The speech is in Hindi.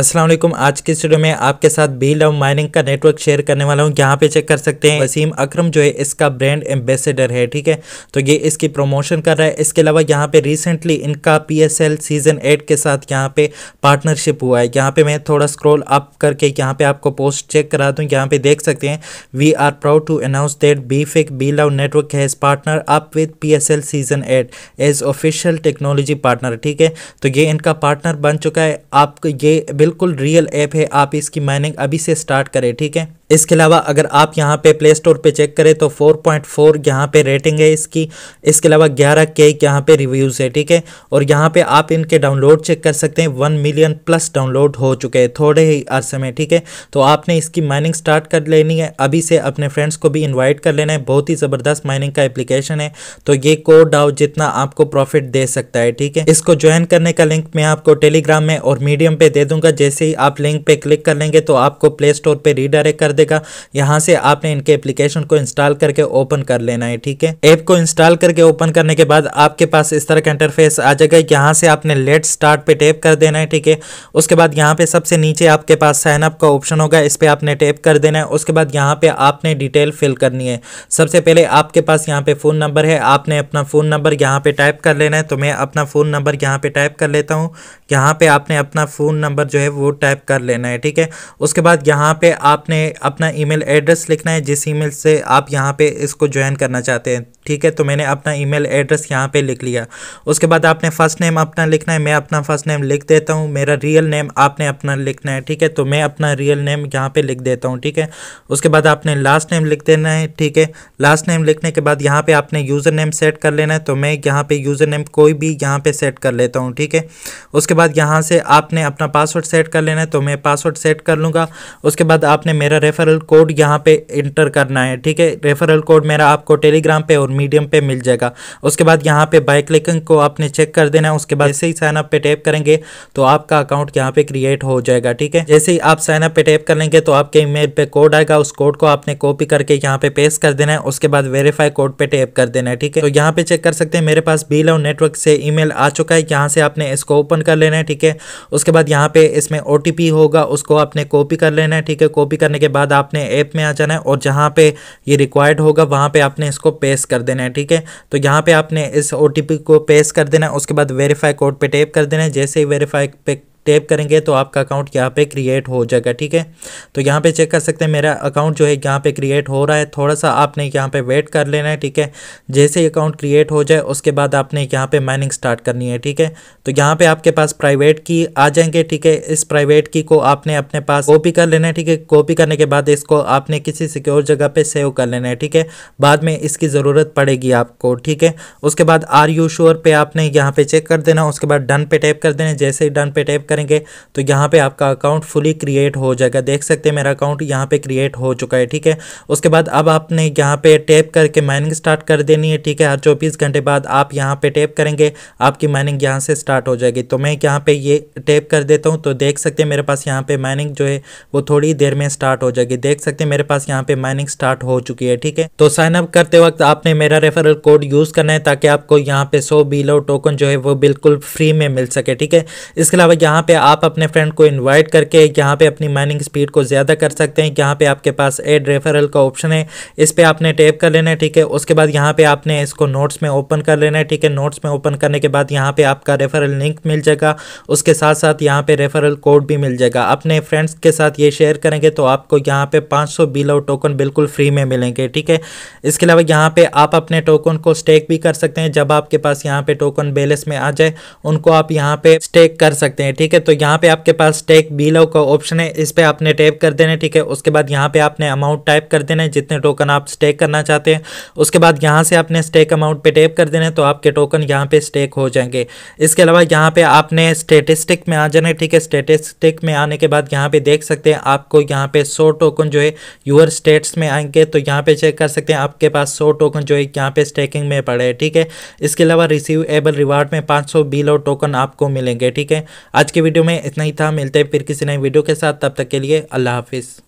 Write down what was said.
असलम आज के स्टूडियो में आपके साथ बी लव माइनिंग का नेटवर्क शेयर करने वाला हूँ यहाँ पे चेक कर सकते हैं वसीम अकरम जो है इसका ब्रांड एम्बेसडर है ठीक है तो ये इसकी प्रमोशन कर रहा है इसके अलावा यहाँ पे रिसेंटली इनका पीएसएल सीजन एट के साथ यहाँ पे पार्टनरशिप हुआ है यहाँ पे मैं थोड़ा स्क्रोल अप करके यहाँ पे आपको पोस्ट चेक करा दूँ यहाँ पे देख सकते हैं we are proud to announce that Bee फिक Bee love network has partner up with P season eight as official technology partner ठीक है तो ये इनका पार्टनर बन चुका है आप ये बिल्कुल रियल ऐप है आप इसकी माइनिंग अभी से स्टार्ट करें ठीक है इसके अलावा अगर आप यहाँ पे प्ले स्टोर पे चेक करें तो 4.4 पॉइंट यहाँ पे रेटिंग है इसकी इसके अलावा 11 के यहाँ पे रिव्यूज़ है ठीक है और यहाँ पे आप इनके डाउनलोड चेक कर सकते हैं वन मिलियन प्लस डाउनलोड हो चुके हैं थोड़े ही अरसे में ठीक है तो आपने इसकी माइनिंग स्टार्ट कर लेनी है अभी से अपने फ्रेंड्स को भी इन्वाइट कर लेना है बहुत ही ज़बरदस्त माइनिंग का एप्लीकेशन है तो ये कोड डाउ जितना आपको प्रॉफिट दे सकता है ठीक है इसको ज्वाइन करने का लिंक मैं आपको टेलीग्राम में और मीडियम पे दे दूंगा होगा जैसे ही आप लिंक पे क्लिक कर लेंगे तो आपको प्ले स्टोर पर रीडायरेक्ट कर देगा यहाँ से आपने इनके एप्लीकेशन को इंस्टॉल करके ओपन कर लेना है ठीक है ऐप को इंस्टॉल करके ओपन करने के बाद आपके पास इस तरह का इंटरफेस आ जाएगा यहाँ से आपने लेट स्टार्ट पे टेप कर देना है ठीक है उसके बाद यहाँ पे सबसे नीचे आपके पास साइन अप का ऑप्शन होगा इस पर आपने टेप कर देना है उसके बाद यहाँ पे आपने डिटेल फिल करनी है सबसे पहले आपके पास यहाँ पे फ़ोन नंबर है आपने अपना फ़ोन नंबर यहाँ पे टाइप कर लेना है तो मैं अपना फ़ोन नंबर यहाँ पे टाइप कर लेता हूँ यहाँ पे आपने अपना फ़ोन नंबर जो है वो टाइप कर लेना है ठीक है उसके बाद यहाँ पे आपने अपना ईमेल एड्रेस लिखना है जिस ईमेल से आप यहाँ पे इसको ज्वाइन करना चाहते हैं ठीक है तो मैंने अपना ईमेल एड्रेस यहाँ पे लिख लिया उसके बाद आपने फर्स्ट नेम अपना लिखना है मैं अपना फर्स्ट नेम लिख देता हूँ मेरा रियल नेम आपने अपना लिखना है ठीक है तो मैं अपना रियल नेम यहाँ पे लिख देता हूँ ठीक है उसके बाद आपने लास्ट नेम लिख देना है ठीक है लास्ट नेम लिखने के बाद यहाँ पे आपने यूज़र नेम सेट कर लेना है तो मैं यहाँ पे यूज़र नेम कोई भी यहाँ पे सेट कर लेता हूँ ठीक है उसके बाद यहाँ से आपने अपना पासवर्ड सेट कर लेना है तो मैं पासवर्ड सेट कर लूँगा उसके बाद आपने मेरा रेफरल कोड यहाँ पे इंटर करना है ठीक है रेफरल कोड मेरा आपको टेलीग्राम पे और मीडियम पे मिल जाएगा उसके बाद यहाँ पे बाइक क्लिकिंग को आपने चेक कर देना है उसके बाद जैसे ही साइनअप पे टैप करेंगे तो आपका अकाउंट यहाँ पे क्रिएट हो जाएगा ठीक है जैसे ही आप साइनअप पे टैप कर लेंगे तो आपके ईमेल पे कोड आएगा उस कोड को आपने कॉपी करके यहाँ पे पेस्ट कर देना है उसके बाद वेरीफाई कोड पे टैप कर देना है ठीक है तो यहाँ पे चेक कर सकते हैं मेरे पास बी नेटवर्क से ईमेल आ चुका है यहाँ से आपने इसको ओपन कर लेना है ठीक है उसके बाद यहाँ पे इसमें ओ होगा उसको आपने कॉपी कर लेना है ठीक है कॉपी करने के बाद आपने ऐप में आ जाना है और जहाँ पे ये रिक्वायर्ड होगा वहाँ पे आपने इसको पेश कर देना है ठीक है तो यहाँ पे आपने इस ओ को पेश कर देना है उसके बाद वेरीफाई कोड पे टेप कर देना है जैसे ही वेरीफाई पे टैप करेंगे तो आपका अकाउंट यहाँ पे क्रिएट हो जाएगा ठीक है तो यहाँ पे चेक कर सकते हैं मेरा अकाउंट जो है यहाँ पे क्रिएट हो रहा है थोड़ा सा आपने यहाँ पे वेट कर लेना है ठीक है जैसे ही अकाउंट क्रिएट हो जाए उसके बाद आपने यहाँ पे माइनिंग स्टार्ट करनी है ठीक है तो यहाँ पे आपके पास प्राइवेट की आ जाएंगे ठीक है इस प्राइवेट की को आपने अपने पास कॉपी कर लेना है ठीक है कॉपी करने के बाद इसको आपने किसी सिक्योर जगह पर सेव कर लेना है ठीक है बाद में इसकी ज़रूरत पड़ेगी आपको ठीक है उसके बाद आर यू श्योर पर आपने यहाँ पर चेक कर देना उसके बाद डन पे टैप कर देना जैसे ही डन पे टैप करेंगे तो यहाँ पे आपका अकाउंट फुली क्रिएट हो जाएगा देख सकते हैं मेरा अकाउंट यहाँ पे क्रिएट हो चुका है ठीक है उसके बाद अब आपने यहाँ पे टैप करके माइनिंग स्टार्ट कर देनी है ठीक है हर चौबीस घंटे बाद आप यहाँ पे टैप करेंगे आपकी माइनिंग यहाँ से स्टार्ट हो जाएगी तो मैं यहाँ पे ये टैप कर देता हूँ तो देख सकते हैं मेरे पास यहाँ पे माइनिंग जो है वो थोड़ी देर में स्टार्ट हो जाएगी देख सकते हैं मेरे पास यहाँ पे माइनिंग स्टार्ट हो चुकी है ठीक है तो साइन अप करते वक्त आपने मेरा रेफरल कोड यूज़ करना है ताकि आपको यहाँ पे सौ बिलो टोकन जो है वो बिल्कुल फ्री में मिल सके ठीक है इसके अलावा यहाँ यहाँ पे आप अपने फ्रेंड को इनवाइट करके यहाँ पे अपनी माइनिंग स्पीड को ज़्यादा कर सकते हैं यहाँ पे आपके पास एड रेफरल का ऑप्शन है इस पर आपने टैप कर लेना है ठीक है उसके बाद यहाँ पे आपने इसको नोट्स में ओपन कर लेना है ठीक है नोट्स में ओपन करने के बाद यहाँ पे आपका रेफरल लिंक मिल जाएगा उसके साथ साथ यहाँ पे रेफरल कोड भी मिल जाएगा अपने फ्रेंड्स के साथ ये शेयर करेंगे तो आपको यहाँ पे पाँच सौ बिलो टोकन बिल्कुल फ्री में मिलेंगे ठीक है इसके अलावा यहाँ पे आप अपने टोकन को स्टेक भी कर सकते हैं जब आपके पास यहाँ पे टोकन बैलेंस में आ जाए उनको आप यहाँ पर स्टेक कर सकते हैं ठीक ठीक है तो यहाँ पे आपके पास टेक बिलो का ऑप्शन है इस पर आपने टैप कर देना है ठीक है उसके बाद यहाँ पे आपने अमाउंट टाइप कर देना है जितने टोकन आप स्टेक करना चाहते हैं उसके बाद यहाँ से आपने स्टेक अमाउंट पे टैप कर देना है तो आपके टोकन यहाँ पे स्टेक हो जाएंगे इसके अलावा यहाँ पे आपने स्टेटिस्टिक में आ जाना है ठीक है स्टेटिस्टिक में आने के बाद यहाँ पे देख सकते हैं आपको यहाँ पे सौ टोकन जो है यूर स्टेट्स में आएंगे तो यहाँ पे चेक कर सकते हैं आपके पास सौ टोकन जो है यहाँ पे स्टेकिंग में पड़े हैं ठीक है इसके अलावा रिसीवेबल रिवार्ड में पाँच सौ टोकन आपको मिलेंगे ठीक है आज के के वीडियो में इतना ही था मिलते हैं फिर किसी नई वीडियो के साथ तब तक के लिए अल्लाह हाफिज़